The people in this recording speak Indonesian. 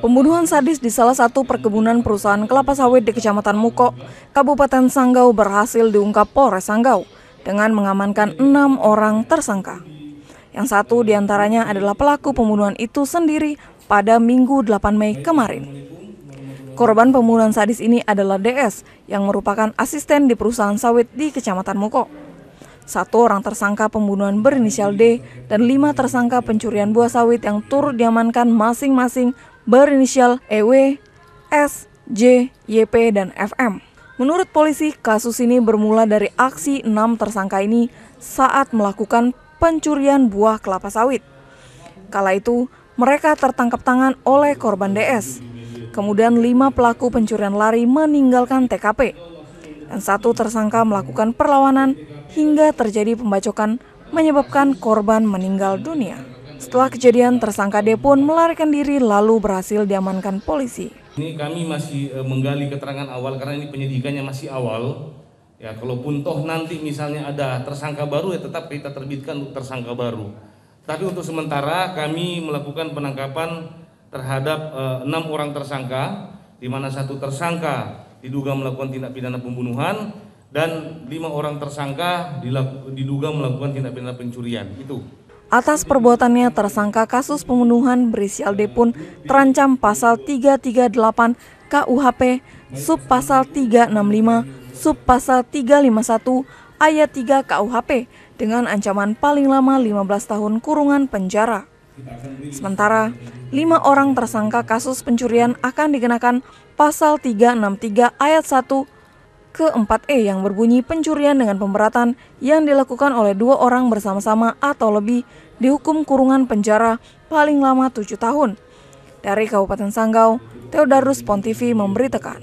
Pembunuhan sadis di salah satu perkebunan perusahaan kelapa sawit di Kecamatan Muko, Kabupaten Sanggau berhasil diungkap Polres Sanggau dengan mengamankan enam orang tersangka. Yang satu diantaranya adalah pelaku pembunuhan itu sendiri pada Minggu 8 Mei kemarin. Korban pembunuhan sadis ini adalah DS yang merupakan asisten di perusahaan sawit di Kecamatan Muko. Satu orang tersangka pembunuhan berinisial D dan lima tersangka pencurian buah sawit yang turut diamankan masing-masing berinisial EW, S, J, YP, dan FM. Menurut polisi, kasus ini bermula dari aksi enam tersangka ini saat melakukan pencurian buah kelapa sawit. Kala itu, mereka tertangkap tangan oleh korban DS. Kemudian lima pelaku pencurian lari meninggalkan TKP. Dan satu tersangka melakukan perlawanan hingga terjadi pembacokan menyebabkan korban meninggal dunia. Setelah kejadian, tersangka D pun melarikan diri lalu berhasil diamankan polisi. Ini kami masih eh, menggali keterangan awal karena ini penyidikannya masih awal. Ya, kalaupun toh nanti misalnya ada tersangka baru ya tetap kita terbitkan untuk tersangka baru. Tapi untuk sementara kami melakukan penangkapan terhadap eh, enam orang tersangka, di mana satu tersangka diduga melakukan tindak pidana pembunuhan dan lima orang tersangka diduga melakukan tindak pidana pencurian. Itu. Atas perbuatannya, tersangka kasus pembunuhan berisial D pun terancam pasal 338 KUHP, sub pasal 365, sub pasal 351, ayat 3 KUHP dengan ancaman paling lama 15 tahun kurungan penjara. Sementara, lima orang tersangka kasus pencurian akan dikenakan pasal 363 ayat 1 ke-4E yang berbunyi pencurian dengan pemberatan yang dilakukan oleh dua orang bersama-sama atau lebih dihukum kurungan penjara paling lama tujuh tahun. Dari Kabupaten Sanggau, Theodarus Pontivi memberitakan.